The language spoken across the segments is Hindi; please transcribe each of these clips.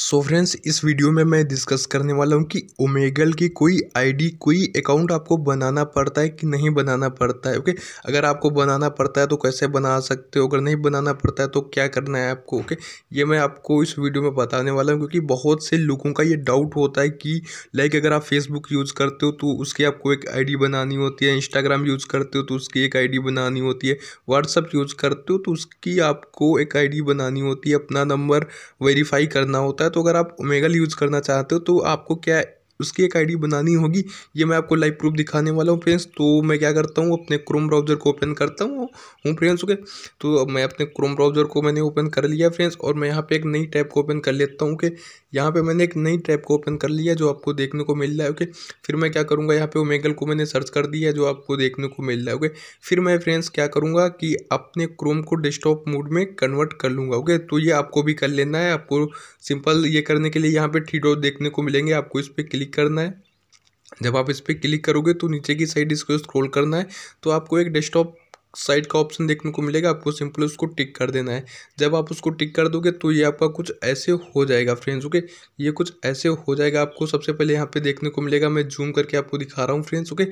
सो फ्रेंड्स इस वीडियो में मैं डिस्कस करने वाला हूँ कि ओमेगल की कोई आईडी कोई अकाउंट आपको बनाना पड़ता है कि नहीं बनाना पड़ता है ओके okay? अगर आपको बनाना पड़ता है तो कैसे बना सकते हो अगर नहीं बनाना पड़ता है तो क्या करना है आपको ओके okay? ये मैं आपको इस वीडियो में बताने वाला हूँ क्योंकि बहुत से लोगों का ये डाउट होता है कि लाइक अगर आप फेसबुक यूज़ करते हो तो उसकी आपको एक आई बनानी होती है इंस्टाग्राम यूज़ करते हो तो उसकी एक आई बनानी होती है व्हाट्सअप यूज़ करते हो तो उसकी आपको एक आई बनानी होती है अपना नंबर वेरीफाई करना होता है है तो अगर आप ओमेगल यूज़ करना चाहते हो तो आपको क्या उसकी एक आईडी बनानी होगी ये मैं आपको लाइव प्रूफ दिखाने वाला हूँ फ्रेंड्स तो मैं क्या करता हूँ अपने क्रोम ब्राउज़र को ओपन करता हूँ हूँ फ्रेंड्स ओके तो अब मैं अपने क्रोम ब्राउज़र को मैंने ओपन कर लिया फ्रेंड्स और मैं यहाँ पे एक नई टैब को ओपन कर लेता हूँ ओके यहाँ पे मैंने एक नई टैब को ओपन कर लिया जो आपको देखने को मिल रहा है ओके फिर मैं क्या करूँगा यहाँ पे ओमेगल को मैंने सर्च कर दिया जो आपको देखने को मिल रहा है ओके फिर मैं फ्रेंड्स क्या करूँगा कि अपने क्रोम को डेस्कटॉप मोड में कन्वर्ट कर लूँगा ओके तो ये आपको भी कर लेना है आपको सिंपल ये करने के लिए यहाँ पर थ्री डॉट देखने को मिलेंगे आपको इस पर क्लिक क्लिक करना है जब आप इस पर क्लिक करोगे तो नीचे की साइड इसको स्क्रॉल करना है तो आपको एक डेस्कटॉप साइड का ऑप्शन देखने को मिलेगा आपको सिंपल उसको टिक कर देना है जब आप उसको टिक कर दोगे तो ये आपका कुछ ऐसे हो जाएगा फ्रेंड्स ओके ये कुछ ऐसे हो जाएगा आपको सबसे पहले यहाँ पे देखने को मिलेगा मैं जूम करके आपको दिखा रहा हूँ friends okay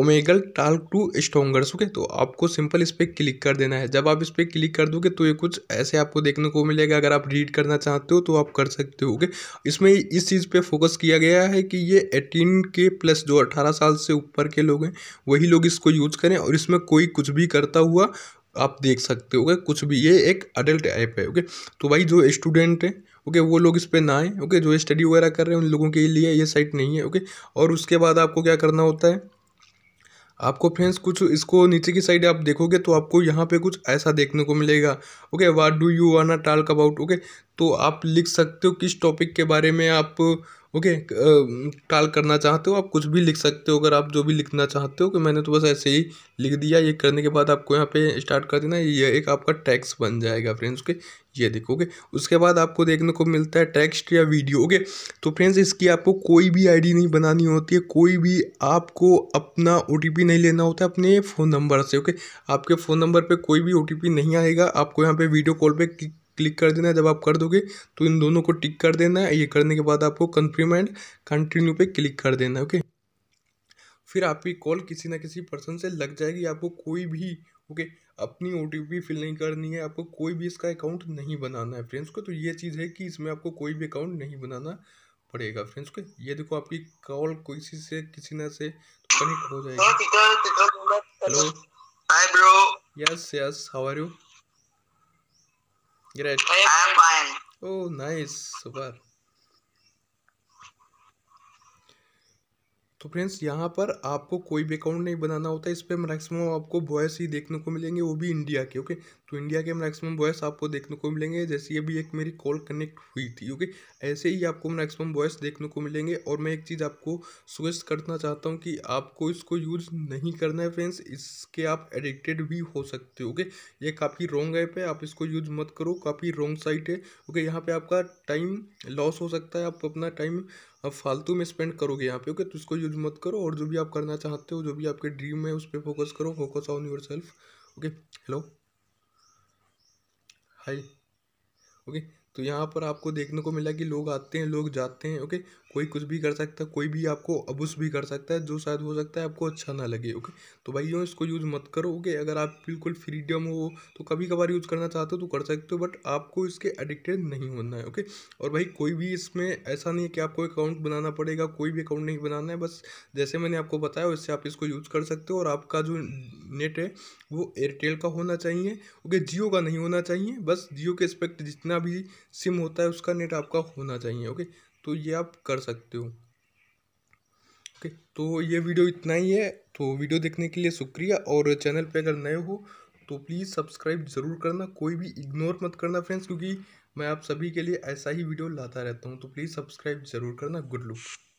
Omegle talk to strangers okay तो आपको सिंपल इस पर क्लिक कर देना है जब आप इस पर क्लिक कर दोगे तो ये कुछ ऐसे आपको देखने को मिलेगा अगर आप रीड करना चाहते हो तो आप कर सकते हो ओके इसमें इस चीज़ पर फोकस किया गया है कि ये एटीन के प्लस जो अट्ठारह साल से ऊपर के लोग हैं वही लोग इसको यूज़ करें और इसमें कोई कुछ भी करता हुआ आप देख सकते हो कुछ भी ये एक अडल्ट ऐप है ओके तो भाई जो स्टूडेंट हैं ओके वो लोग इस पर ना आए ओके जो स्टडी वगैरह कर रहे हैं उन लोगों के लिए ये साइट नहीं है ओके और उसके बाद आपको क्या करना होता है आपको फ्रेंड्स कुछ इसको नीचे की साइड आप देखोगे तो आपको यहाँ पे कुछ ऐसा देखने को मिलेगा okay what do you wanna talk about okay तो आप लिख सकते हो किस टॉपिक के बारे में आप ओके कॉल करना चाहते हो आप कुछ भी लिख सकते हो अगर आप जो भी लिखना चाहते हो कि मैंने तो बस ऐसे ही लिख दिया ये करने के बाद आपको यहाँ पे स्टार्ट कर देना ये एक आपका टैक्स बन जाएगा फ्रेंड्स ओके ये देखोगे उसके बाद आपको देखने को मिलता है टेक्स्ट या वीडियो ओके तो फ्रेंड्स इसकी आपको कोई भी आईडी नहीं बनानी होती है कोई भी आपको अपना ओटीपी नहीं लेना होता है अपने फ़ोन नंबर से ओके आपके फ़ोन नंबर पे कोई भी ओटीपी नहीं आएगा आपको यहाँ पे वीडियो कॉल पे क्लिक कर देना है जब आप कर दोगे तो इन दोनों को टिक कर देना है ये करने के बाद आपको कन्फर्म एंड कंटिन्यू पे क्लिक कर देना है ओके फिर आपकी कॉल किसी ना किसी पर्सन से लग जाएगी आपको कोई भी ओके अपनी ओ फिल नहीं करनी है आपको कोई भी इसका अकाउंट नहीं बनाना है फ्रेंड्स को तो ये चीज़ है कि इसमें आपको कोई भी अकाउंट नहीं बनाना पड़ेगा फ्रेंड्स को ये देखो आपकी कॉल किसी से किसी ना से कनेक्ट हो जाएगी hello hi bro yes yes how are you Great. I am fine. Oh, nice. Super. तो फ्रेंड्स यहाँ पर आपको कोई भी अकाउंट नहीं बनाना होता इस पर मैक्सिमम आपको बॉयस ही देखने को मिलेंगे वो भी इंडिया के ओके तो इंडिया के मैक्सिमम बॉयस आपको देखने को मिलेंगे जैसे ये भी एक मेरी कॉल कनेक्ट हुई थी ओके ऐसे ही आपको मैक्सिमम बॉयस देखने को मिलेंगे और मैं एक चीज़ आपको सुगेस्ट करना चाहता हूँ कि आपको इसको यूज़ नहीं करना है फ्रेंड्स इसके आप एडिक्टेड भी हो सकते हो ओके ये काफ़ी रॉन्ग ऐप है आप इसको यूज़ मत करो काफ़ी रॉन्ग साइट है ओके यहाँ पर आपका टाइम लॉस हो सकता है आप अपना टाइम अब फालतू में स्पेंड करोगे यहाँ पे ओके तो इसको यूज मत करो और जो भी आप करना चाहते हो जो भी आपके ड्रीम है उस पर फोकस करो focus on yourself okay hello hi okay तो यहाँ पर आपको देखने को मिला कि लोग आते हैं लोग जाते हैं ओके कोई कुछ भी कर सकता है कोई भी आपको अबूस भी कर सकता है जो शायद हो सकता है आपको अच्छा ना लगे ओके तो भाइयों इसको यूज़ मत करो ओके अगर आप बिल्कुल फ्रीडम हो तो कभी कभार यूज़ करना चाहते हो तो कर सकते हो बट आपको इसके एडिक्टेड नहीं होना है ओके और भाई कोई भी इसमें ऐसा नहीं है कि आपको अकाउंट बनाना पड़ेगा कोई भी अकाउंट नहीं बनाना है बस जैसे मैंने आपको बताया वैसे आप इसको यूज़ कर सकते हो और आपका जो नेट है वो एयरटेल का होना चाहिए ओके जियो का नहीं होना चाहिए बस जियो के एक्सपेक्ट जितना भी सिम होता है उसका नेट आपका होना चाहिए ओके तो ये आप कर सकते हो ओके तो ये वीडियो इतना ही है तो वीडियो देखने के लिए शुक्रिया और चैनल पे अगर नए हो तो प्लीज़ सब्सक्राइब ज़रूर करना कोई भी इग्नोर मत करना फ्रेंड्स क्योंकि मैं आप सभी के लिए ऐसा ही वीडियो लाता रहता हूँ तो प्लीज़ सब्सक्राइब ज़रूर करना गुड लुक